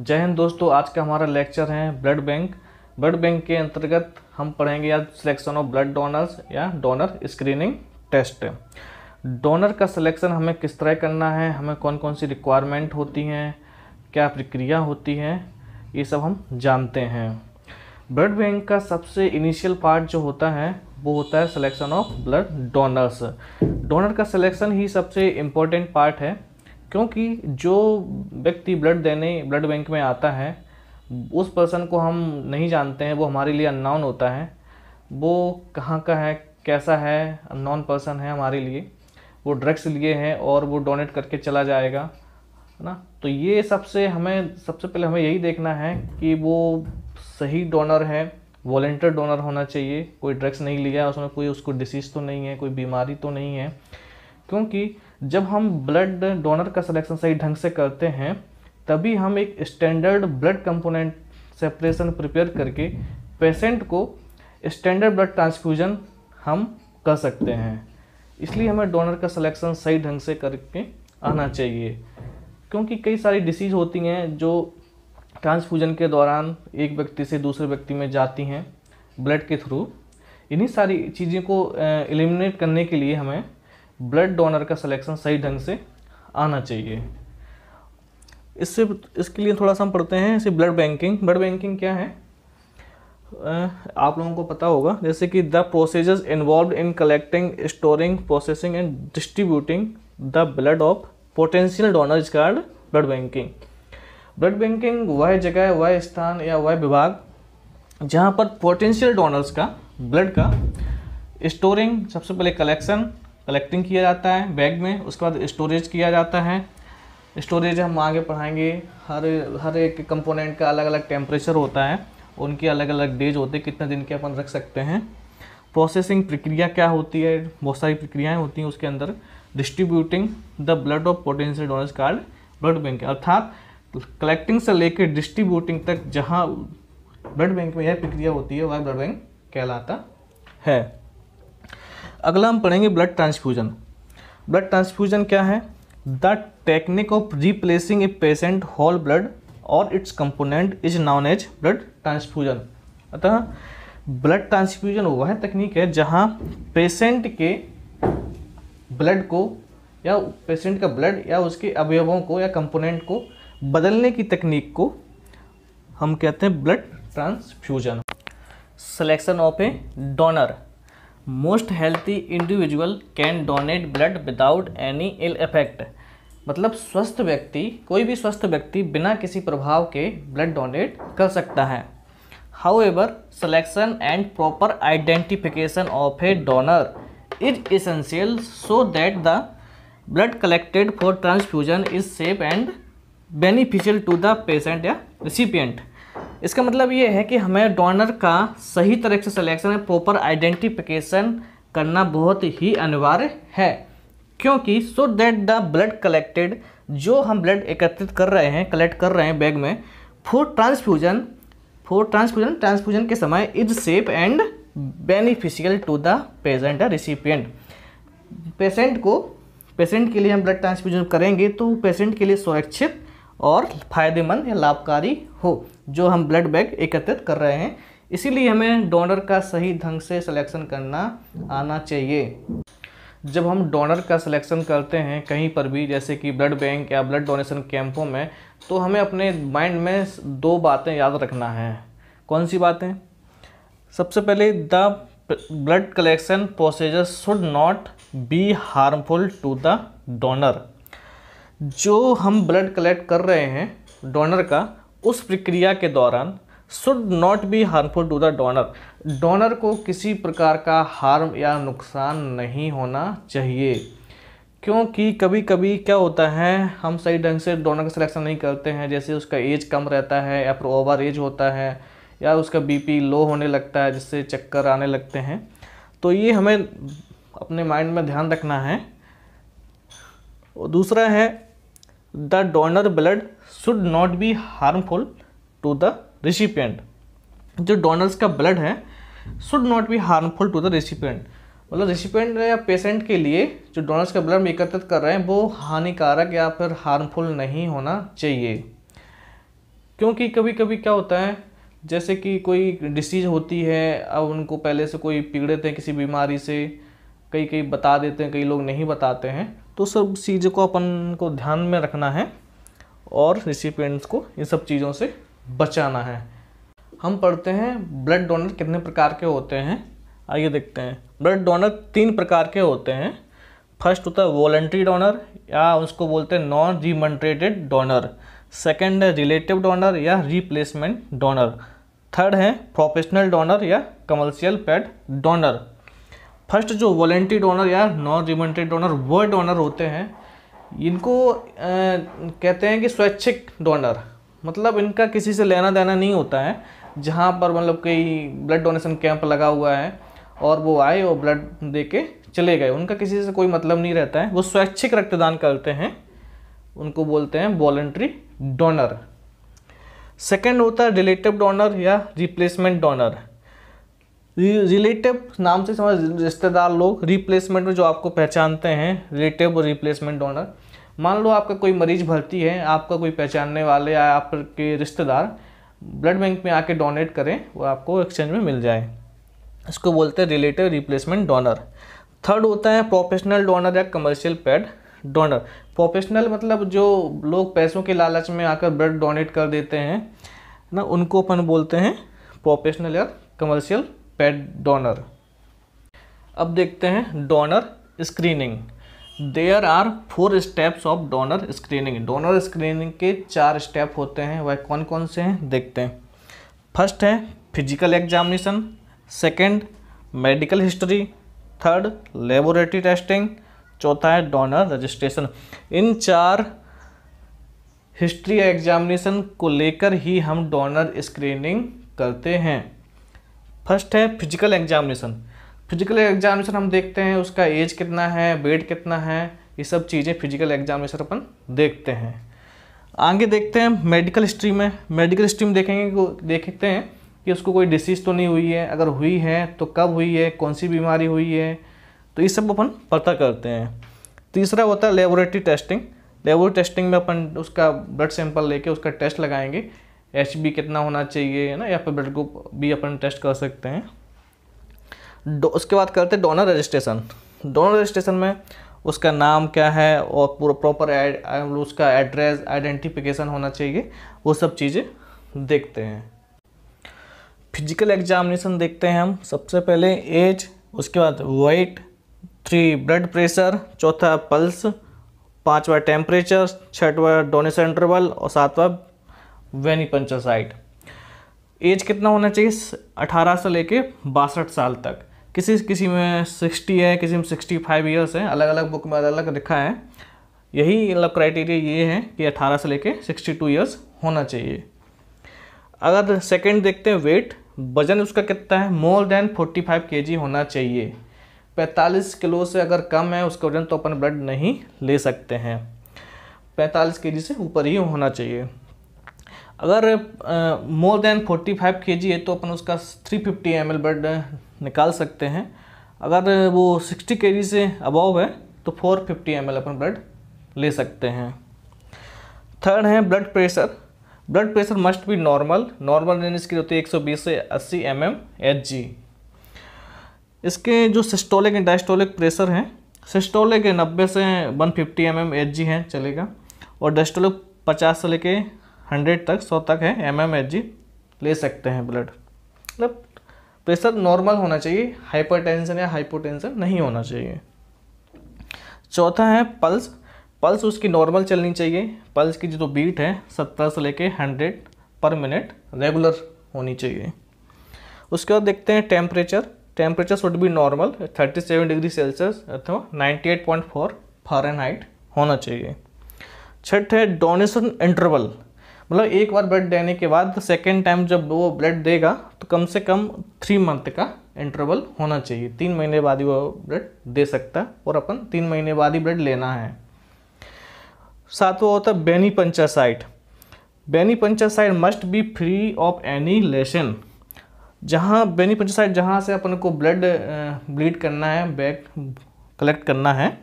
जय हिंद दोस्तों आज का हमारा लेक्चर है ब्लड बैंक ब्लड बैंक के अंतर्गत हम पढ़ेंगे या सिलेक्शन ऑफ ब्लड डोनर्स या डोनर स्क्रीनिंग टेस्ट डोनर का सिलेक्शन हमें किस तरह करना है हमें कौन कौन सी रिक्वायरमेंट होती हैं क्या प्रक्रिया होती है ये सब हम जानते हैं ब्लड बैंक का सबसे इनिशियल पार्ट जो होता है वो होता है selection of blood donors donor का सिलेक्शन ही सबसे इम्पोर्टेंट पार्ट है क्योंकि जो व्यक्ति ब्लड देने ब्लड बैंक में आता है उस पर्सन को हम नहीं जानते हैं वो हमारे लिए अननाउन होता है वो कहाँ का है कैसा है अननोन पर्सन है हमारे लिए वो ड्रग्स लिए हैं और वो डोनेट करके चला जाएगा है ना तो ये सबसे हमें सबसे पहले हमें यही देखना है कि वो सही डोनर है वॉल्टियर डोनर होना चाहिए कोई ड्रग्स नहीं लिया उसमें कोई उसको डिसीज़ तो नहीं है कोई बीमारी तो नहीं है क्योंकि जब हम ब्लड डोनर का सिलेक्शन सही ढंग से करते हैं तभी हम एक standard blood component separation prepare करके पेशेंट को स्टैंडर्ड ब्लड ट्रांसफ्यूजन हम कर सकते हैं इसलिए हमें डोनर का सिलेक्शन सही ढंग से करके आना चाहिए क्योंकि कई सारी डिसीज़ होती हैं जो ट्रांसफ्यूजन के दौरान एक व्यक्ति से दूसरे व्यक्ति में जाती हैं ब्लड के थ्रू इन्हीं सारी चीज़ों को एलिमिनेट करने के लिए हमें ब्लड डोनर का सिलेक्शन सही ढंग से आना चाहिए इससे इसके लिए थोड़ा सा हम पढ़ते हैं इसे ब्लड बैंकिंग ब्लड बैंकिंग क्या है आप लोगों को पता होगा जैसे कि the procedures involve in collecting storing processing and distributing the blood of potential donors card blood banking blood banking वह जगह वह स्थान या वह विभाग जहाँ पर पोटेंशियल डोनर्स का ब्लड का स्टोरिंग सबसे पहले कलेक्शन कलेक्टिंग किया जाता है बैग में उसके बाद स्टोरेज किया जाता है स्टोरेज हम आगे पढ़ाएंगे हर हर एक कंपोनेंट का अलग अलग टेम्परेचर होता है उनके अलग अलग डेज होते हैं कितने दिन के अपन रख सकते हैं प्रोसेसिंग प्रक्रिया क्या होती है बहुत सारी प्रक्रियाएँ होती हैं उसके अंदर distributing the blood of potential donors card blood bank अर्थात कलेक्टिंग से लेकर डिस्ट्रीब्यूटिंग तक जहाँ ब्लड बैंक में यह प्रक्रिया होती है वह ब्लड बैंक कहलाता है अगला हम पढ़ेंगे ब्लड ट्रांसफ्यूजन ब्लड ट्रांसफ्यूजन क्या है the technique of replacing a patient whole blood और its component is known as blood transfusion अतः ब्लड ट्रांसफ्यूजन वह तकनीक है जहाँ पेशेंट के ब्लड को या पेशेंट का ब्लड या उसके अवयवों को या कंपोनेंट को बदलने की तकनीक को हम कहते हैं blood transfusion selection of a donor most healthy individual can donate blood without any ill effect मतलब स्वस्थ व्यक्ति कोई भी स्वस्थ व्यक्ति बिना किसी प्रभाव के ब्लड डोनेट कर सकता है however selection and proper identification of a donor is essential so that the blood collected for transfusion is safe and beneficial to the patient या रिसिपियंट इसका मतलब ये है कि हमें डोनर का सही तरह से सिलेक्शन प्रॉपर आइडेंटिफिकेशन करना बहुत ही अनिवार्य है क्योंकि so that the blood collected जो हम ब्लड एकत्रित कर रहे हैं कलेक्ट कर रहे हैं बैग में for transfusion for transfusion transfusion के समय is safe and beneficial to the patient या रिसिपियंट पेशेंट को पेशेंट के लिए हम ब्लड ट्रांसफ्यूजन करेंगे तो पेशेंट के लिए सुरक्षित और फायदेमंद या लाभकारी हो जो हम ब्लड बैंक एकत्रित कर रहे हैं इसीलिए हमें डोनर का सही ढंग से सिलेक्शन करना आना चाहिए जब हम डोनर का सिलेक्शन करते हैं कहीं पर भी जैसे कि ब्लड बैंक या ब्लड डोनेशन कैंपों में तो हमें अपने माइंड में दो बातें याद रखना है कौन सी बातें सबसे पहले the blood collection procedure should not be harmful to the donor जो हम ब्लड कलेक्ट कर रहे हैं डोनर का उस प्रक्रिया के दौरान should not be harmful to the donor donor को किसी प्रकार का हार्म या नुकसान नहीं होना चाहिए क्योंकि कभी कभी क्या होता है हम सही ढंग से डोनर का सिलेक्शन नहीं करते हैं जैसे उसका एज कम रहता है या फिर ओवर एज होता है या उसका बीपी लो होने लगता है जिससे चक्कर आने लगते हैं तो ये हमें अपने माइंड में ध्यान रखना है और दूसरा है the donor blood should not be harmful to the recipient जो डोनर्स का ब्लड है should not be harmful to the recipient मतलब रेसिपेंट या पेशेंट के लिए जो डोनर्स का ब्लड एकत्रित कर रहे हैं वो हानिकारक या फिर हार्मफुल नहीं होना चाहिए क्योंकि कभी कभी क्या होता है जैसे कि कोई डिसीज होती है अब उनको पहले से कोई पीड़ित है किसी बीमारी से कई कई बता देते हैं कई लोग नहीं बताते हैं तो सब चीज़ों को अपन को ध्यान में रखना है और रिसिपियंट्स को इन सब चीज़ों से बचाना है हम पढ़ते हैं ब्लड डोनर कितने प्रकार के होते हैं आइए देखते हैं ब्लड डोनर तीन प्रकार के होते हैं फर्स्ट होता है वॉलेंट्री डोनर या उसको बोलते हैं नॉन रिमंट्रेटेड डोनर सेकेंड है रिलेटिव डोनर या रिप्लेसमेंट डोनर थर्ड है प्रोफेशनल डोनर या कमर्शियल पेड डोनर फर्स्ट जो वॉलेंट्री डोनर या नॉन रिमेंट्री डोनर वर्ड डोनर होते हैं इनको आ, कहते हैं कि स्वैच्छिक डोनर मतलब इनका किसी से लेना देना नहीं होता है जहाँ पर मतलब कई ब्लड डोनेशन कैंप लगा हुआ है और वो आए और ब्लड दे के चले गए उनका किसी से कोई मतलब नहीं रहता है वो स्वैच्छिक रक्तदान करते हैं उनको बोलते हैं वॉल्ट्री डोनर सेकेंड होता है रिलेटिव डोनर या रिप्लेसमेंट डोनर रिलेटिव नाम से समझ रिश्तेदार लोग रिप्लेसमेंट में जो आपको पहचानते हैं रिलेटिव और रिप्लेसमेंट डोनर मान लो आपका कोई मरीज भर्ती है आपका कोई पहचानने वाले या आपके रिश्तेदार ब्लड बैंक में आके डोनेट करें वो आपको एक्सचेंज में मिल जाए इसको बोलते हैं रिलेटिव रिप्लेसमेंट डोनर थर्ड होता है प्रोफेशनल डोनर या कमर्शियल पेड डोनर प्रोफेशनल मतलब जो लोग पैसों के लालच में आकर ब्लड डोनेट कर देते हैं ना उनको अपन बोलते हैं प्रोफेशनल या कमर्शियल पेट डोनर अब देखते हैं donor screening there are four steps of donor screening donor screening के चार स्टेप होते हैं वह कौन कौन से हैं देखते हैं फर्स्ट है physical examination second medical history third laboratory testing चौथा है डोनर रजिस्ट्रेशन इन चार हिस्ट्री एग्जामिनेशन को लेकर ही हम डोनर स्क्रीनिंग करते हैं फर्स्ट है फिजिकल एग्जामिनेशन फिजिकल एग्जामिनेशन हम देखते हैं उसका एज कितना है वेट कितना है ये सब चीज़ें फिजिकल एग्जामिनेशन अपन देखते हैं आगे देखते हैं मेडिकल हिस्ट्री में मेडिकल हिस्ट्री में देखेंगे देखते हैं कि उसको कोई डिसीज़ तो नहीं हुई है अगर हुई है तो कब हुई है कौन सी बीमारी हुई है तो ये सब अपन पता करते हैं तीसरा होता है लेबोरेटरी टेस्टिंग लेबोरेटरी टेस्टिंग में अपन उसका ब्लड सैंपल लेके उसका टेस्ट लगाएंगे एच बी कितना होना चाहिए है ना या फिर ब्लड ग्रुप भी अपन टेस्ट कर सकते हैं उसके बाद करते हैं डोनर रजिस्ट्रेशन डोनर रजिस्ट्रेशन में उसका नाम क्या है और पूरा प्रॉपर मतलब उसका एड्रेस आइडेंटिफिकेशन होना चाहिए वो सब चीज़ें देखते हैं फिजिकल एग्जामिनेशन देखते हैं हम सबसे पहले एज उसके बाद वेट थ्री ब्लड प्रेशर चौथा पल्स पांचवा टेम्परेचर छठवा डोनेशन इंटरवल और सातवा पंचोसाइट एज कितना होना चाहिए अठारह से लेके बासठ साल तक किसी किसी में सिक्सटी है किसी में सिक्सटी फाइव ईयर्स है अलग अलग बुक में अलग अलग लिखा है यही मतलब क्राइटेरिया ये है कि अठारह से लेके सिक्सटी टू ईयर्स होना चाहिए अगर सेकंड देखते हैं वेट वजन उसका कितना है मोर देन फोर्टी फाइव के जी होना चाहिए पैंतालीस किलो से अगर कम है उसका वजन तो अपन ब्लड नहीं ले सकते हैं पैंतालीस के जी से ऊपर ही होना चाहिए अगर मोर देन 45 के है तो अपन उसका 350 फिफ्टी एम ब्लड निकाल सकते हैं अगर वो 60 के से अबव है तो 450 फिफ्टी अपन ब्लड ले सकते हैं थर्ड है blood pressure blood pressure must be normal normal range इसकी होती है 120 से 80 एम एम इसके जो सिस्टोलिक एंड डायस्टोलिक प्रेशर हैं सिस्टोलिक 90 से 150 फिफ्टी एम एम है चलेगा और डायस्टोलिक 50 से लेके हंड्रेड तक सौ तक है एम एम एच जी ले सकते हैं ब्लड मतलब प्रेशर नॉर्मल होना चाहिए हाइपरटेंशन या हाइपोटेंशन नहीं होना चाहिए चौथा है पल्स पल्स उसकी नॉर्मल चलनी चाहिए पल्स की जो बीट तो है सत्तर से लेके हंड्रेड पर मिनट रेगुलर होनी चाहिए उसके बाद देखते हैं temperature temperature should be normal 37 degree Celsius अथवा 98.4 फारेनहाइट होना चाहिए छठ है डोनेशन इंटरवल मतलब एक बार ब्लड देने के बाद सेकेंड टाइम जब वो ब्लड देगा तो कम से कम थ्री मंथ का इंटरवल होना चाहिए तीन महीने बाद ही वो ब्लड दे सकता है और अपन तीन महीने बाद ही ब्लड लेना है वो होता है veni puncture site veni puncture site must be free of any lesion जहाँ बेनी पंचासाइट जहाँ से अपन को ब्लड ब्लीड करना है बैग कलेक्ट करना है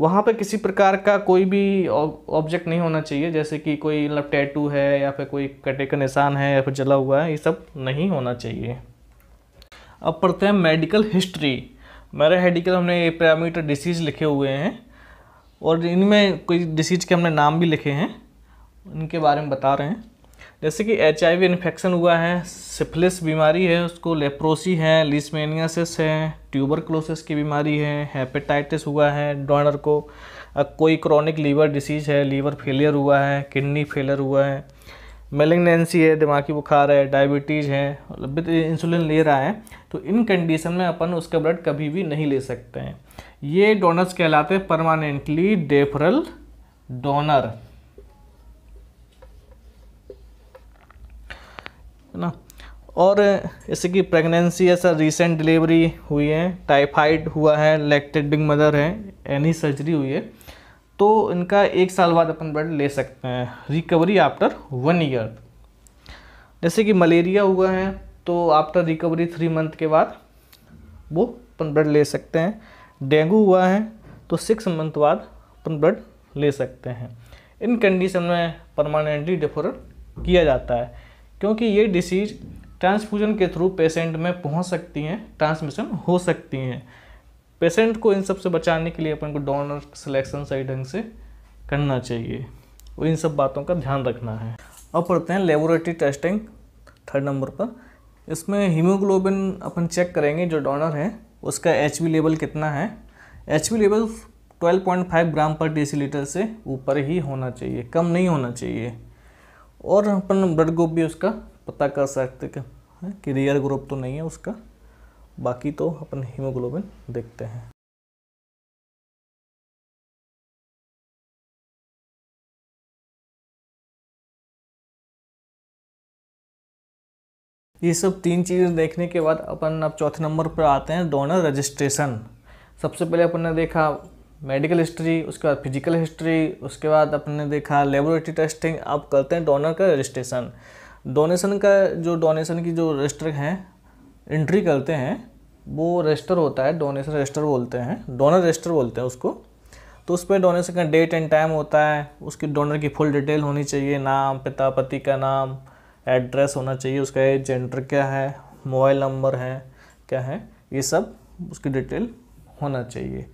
वहाँ पे किसी प्रकार का कोई भी ऑब्जेक्ट नहीं होना चाहिए जैसे कि कोई मतलब टैटू है या फिर कोई कटे का निशान है या फिर जला हुआ है ये सब नहीं होना चाहिए अब पढ़ते हैं मेडिकल हिस्ट्री मेरे हेडिकल हमने ये पैरामीटर डिसीज़ लिखे हुए हैं और इनमें कोई डिसीज़ के हमने नाम भी लिखे हैं इनके बारे में बता रहे हैं जैसे कि एच आई इन्फेक्शन हुआ है सिफिलिस बीमारी है उसको लेप्रोसी है लिसमेनियासिस है ट्यूबरक्लोसिस की बीमारी है हेपेटाइटिस हुआ है डोनर को कोई क्रॉनिक लीवर डिसीज़ है लीवर फेलियर हुआ है किडनी फेलियर हुआ है मेलेगनेंसी है दिमागी बुखार है डायबिटीज़ है मतलब इंसुलिन ले रहा है तो इन कंडीशन में अपन उसका ब्लड कभी भी नहीं ले सकते हैं ये डोनर्स कहलाते हैं परमानेंटली डेफरल डोनर है ना और जैसे कि प्रेगनेंसी ऐसा रिसेंट डिलीवरी हुई है टाइफाइड हुआ है लैक्टेटिंग मदर है एनी सर्जरी हुई है तो इनका एक साल बाद अपन ब्लड ले सकते हैं रिकवरी आफ्टर वन ईयर जैसे कि मलेरिया हुआ है तो आफ्टर रिकवरी थ्री मंथ के बाद वो अपन ब्लड ले सकते हैं डेंगू हुआ है तो सिक्स मंथ बाद अपन ब्लड ले सकते हैं इन कंडीशन में परमानेंटली डिफर किया जाता है क्योंकि ये डिसीज ट्रांसफ्यूजन के थ्रू पेशेंट में पहुंच सकती हैं ट्रांसमिशन हो सकती हैं पेशेंट को इन सब से बचाने के लिए अपन को डोनर सिलेक्शन सही ढंग से करना चाहिए और इन सब बातों का ध्यान रखना है अब पढ़ते हैं लेबोरेटरी टेस्टिंग थर्ड नंबर पर इसमें हीमोग्लोबिन अपन चेक करेंगे जो डोनर है उसका एच लेवल कितना है एच लेवल 12.5 ग्राम पर डेसीलीटर से ऊपर ही होना चाहिए कम नहीं होना चाहिए और अपन ब्लड ग्रुप भी उसका पता कर सकते हैं कि रियर ग्रुप तो नहीं है उसका बाकी तो अपन हीमोग्लोबिन देखते हैं ये सब तीन चीज़ें देखने के बाद अपन अब चौथे नंबर पर आते हैं डोनर रजिस्ट्रेशन सबसे पहले अपन ने देखा मेडिकल हिस्ट्री उसके बाद फिजिकल हिस्ट्री उसके बाद अपने देखा लेबोरेटरी टेस्टिंग अब करते हैं डोनर का रजिस्ट्रेशन डोनेशन का जो डोनेशन की जो रजिस्टर हैं एंट्री करते हैं वो रजिस्टर होता है डोनेशन रजिस्टर बोलते हैं डोनर रजिस्टर बोलते हैं उसको तो उस पर डोनेशन का डेट एंड टाइम होता है उसकी डोनर की फुल डिटेल होनी चाहिए नाम पिता पति का नाम एड्रेस होना चाहिए उसका एज जेंडर क्या है मोबाइल नंबर है क्या है ये सब उसकी डिटेल होना चाहिए